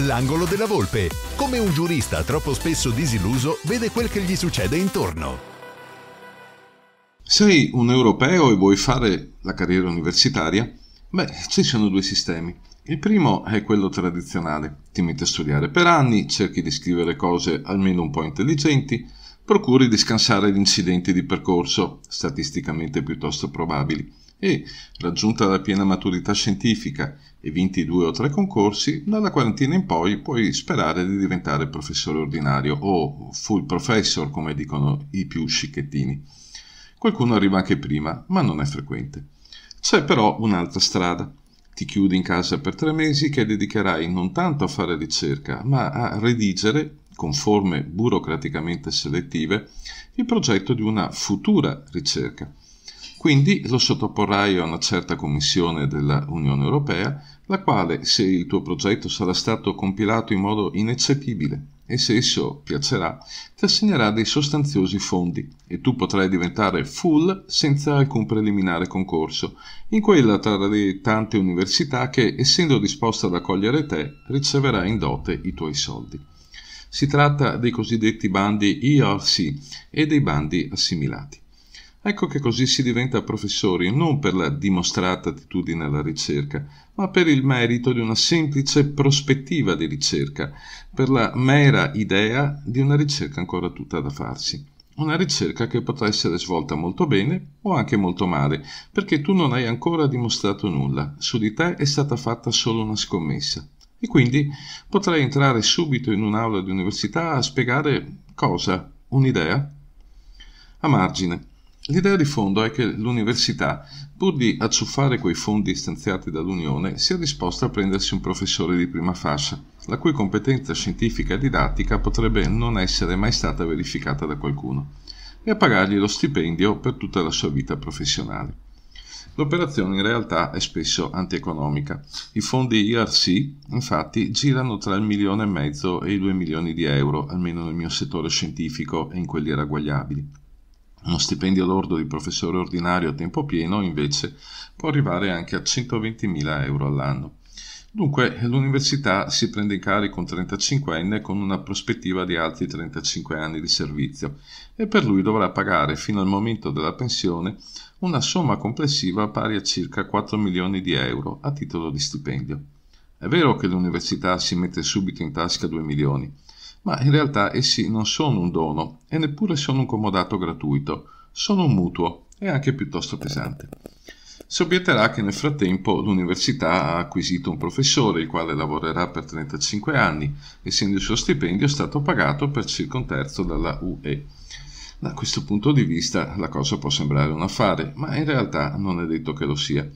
l'angolo della volpe, come un giurista troppo spesso disilluso vede quel che gli succede intorno. Sei un europeo e vuoi fare la carriera universitaria? Beh, ci sono due sistemi. Il primo è quello tradizionale. Ti metti a studiare per anni, cerchi di scrivere cose almeno un po' intelligenti, procuri di scansare gli incidenti di percorso, statisticamente piuttosto probabili e, raggiunta la piena maturità scientifica e vinti due o tre concorsi, dalla quarantina in poi puoi sperare di diventare professore ordinario o full professor, come dicono i più scicchettini. Qualcuno arriva anche prima, ma non è frequente. C'è però un'altra strada. Ti chiudi in casa per tre mesi che dedicherai non tanto a fare ricerca, ma a redigere, con forme burocraticamente selettive, il progetto di una futura ricerca quindi lo sottoporrai a una certa commissione della Unione Europea, la quale, se il tuo progetto sarà stato compilato in modo ineccepibile e se esso piacerà, ti assegnerà dei sostanziosi fondi e tu potrai diventare full senza alcun preliminare concorso, in quella tra le tante università che, essendo disposta ad accogliere te, riceverà in dote i tuoi soldi. Si tratta dei cosiddetti bandi IRC e dei bandi assimilati. Ecco che così si diventa professori non per la dimostrata attitudine alla ricerca, ma per il merito di una semplice prospettiva di ricerca, per la mera idea di una ricerca ancora tutta da farsi. Una ricerca che potrà essere svolta molto bene o anche molto male, perché tu non hai ancora dimostrato nulla, su di te è stata fatta solo una scommessa. E quindi potrai entrare subito in un'aula di università a spiegare cosa? Un'idea? A margine, L'idea di fondo è che l'università, pur di acciuffare quei fondi stanziati dall'Unione, sia disposta a prendersi un professore di prima fascia, la cui competenza scientifica e didattica potrebbe non essere mai stata verificata da qualcuno, e a pagargli lo stipendio per tutta la sua vita professionale. L'operazione in realtà è spesso antieconomica. I fondi IRC, infatti, girano tra il milione e mezzo e i due milioni di euro, almeno nel mio settore scientifico e in quelli ragguagliabili. Uno stipendio lordo di professore ordinario a tempo pieno, invece, può arrivare anche a 120.000 euro all'anno. Dunque, l'università si prende in carico un 35enne con una prospettiva di altri 35 anni di servizio e per lui dovrà pagare fino al momento della pensione una somma complessiva pari a circa 4 milioni di euro a titolo di stipendio. È vero che l'università si mette subito in tasca 2 milioni, ma in realtà essi non sono un dono e neppure sono un comodato gratuito, sono un mutuo e anche piuttosto pesante. Si obietterà che nel frattempo l'università ha acquisito un professore, il quale lavorerà per 35 anni, essendo il suo stipendio stato pagato per circa un terzo dalla UE. Da questo punto di vista la cosa può sembrare un affare, ma in realtà non è detto che lo sia.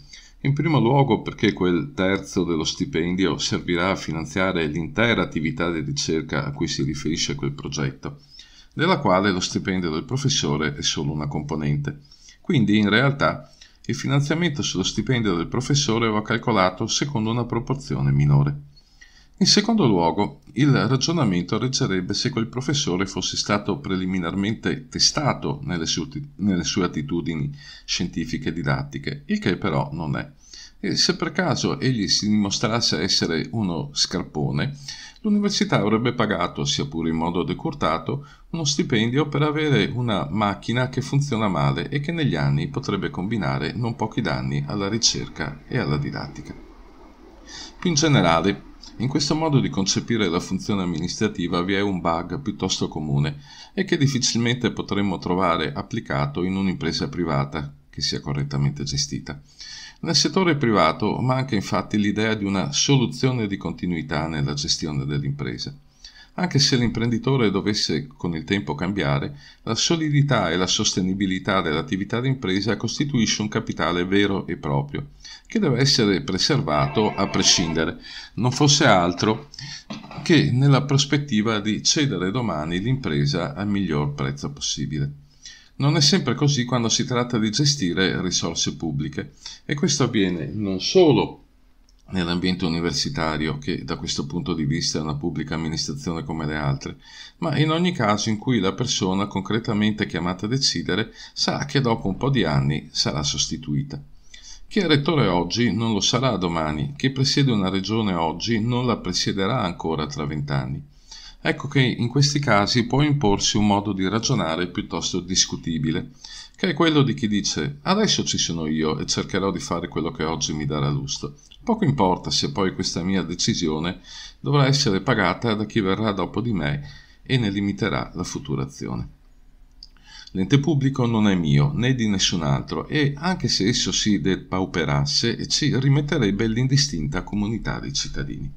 In primo luogo perché quel terzo dello stipendio servirà a finanziare l'intera attività di ricerca a cui si riferisce quel progetto, della quale lo stipendio del professore è solo una componente. Quindi in realtà il finanziamento sullo stipendio del professore va calcolato secondo una proporzione minore. In secondo luogo, il ragionamento reggerebbe se quel professore fosse stato preliminarmente testato nelle sue, nelle sue attitudini scientifiche e didattiche, il che però non è. E se per caso egli si dimostrasse essere uno scarpone, l'università avrebbe pagato, sia pure in modo decurtato, uno stipendio per avere una macchina che funziona male e che negli anni potrebbe combinare non pochi danni alla ricerca e alla didattica. Più in generale, in questo modo di concepire la funzione amministrativa vi è un bug piuttosto comune e che difficilmente potremmo trovare applicato in un'impresa privata che sia correttamente gestita. Nel settore privato manca infatti l'idea di una soluzione di continuità nella gestione dell'impresa. Anche se l'imprenditore dovesse con il tempo cambiare, la solidità e la sostenibilità dell'attività d'impresa costituisce un capitale vero e proprio, che deve essere preservato a prescindere, non fosse altro che nella prospettiva di cedere domani l'impresa al miglior prezzo possibile. Non è sempre così quando si tratta di gestire risorse pubbliche e questo avviene non solo nell'ambiente universitario, che da questo punto di vista è una pubblica amministrazione come le altre, ma in ogni caso in cui la persona concretamente chiamata a decidere sa che dopo un po' di anni sarà sostituita. Chi è rettore oggi non lo sarà domani, chi presiede una regione oggi non la presiederà ancora tra vent'anni. Ecco che in questi casi può imporsi un modo di ragionare piuttosto discutibile, che è quello di chi dice adesso ci sono io e cercherò di fare quello che oggi mi darà lustro. Poco importa se poi questa mia decisione dovrà essere pagata da chi verrà dopo di me e ne limiterà la futura azione. L'ente pubblico non è mio né di nessun altro e anche se esso si depauperasse ci rimetterebbe l'indistinta comunità dei cittadini.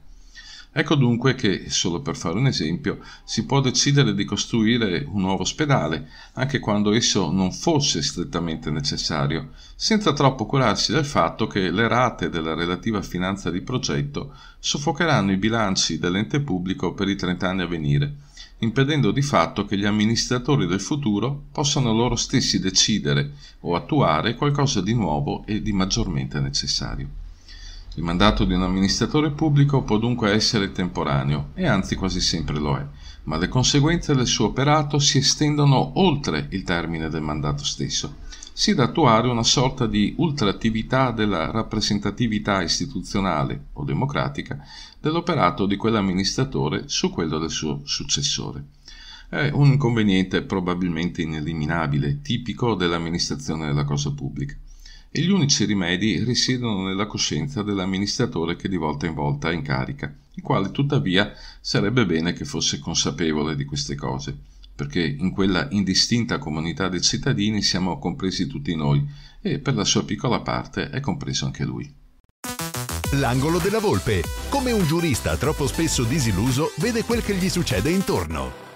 Ecco dunque che, solo per fare un esempio, si può decidere di costruire un nuovo ospedale, anche quando esso non fosse strettamente necessario, senza troppo curarsi del fatto che le rate della relativa finanza di progetto soffocheranno i bilanci dell'ente pubblico per i 30 anni a venire, impedendo di fatto che gli amministratori del futuro possano loro stessi decidere o attuare qualcosa di nuovo e di maggiormente necessario. Il mandato di un amministratore pubblico può dunque essere temporaneo, e anzi quasi sempre lo è, ma le conseguenze del suo operato si estendono oltre il termine del mandato stesso. Si da attuare una sorta di ultraattività della rappresentatività istituzionale o democratica dell'operato di quell'amministratore su quello del suo successore. È un inconveniente probabilmente ineliminabile, tipico dell'amministrazione della cosa pubblica e gli unici rimedi risiedono nella coscienza dell'amministratore che di volta in volta è in carica, il quale tuttavia sarebbe bene che fosse consapevole di queste cose, perché in quella indistinta comunità dei cittadini siamo compresi tutti noi e per la sua piccola parte è compreso anche lui. L'angolo della volpe, come un giurista troppo spesso disilluso vede quel che gli succede intorno.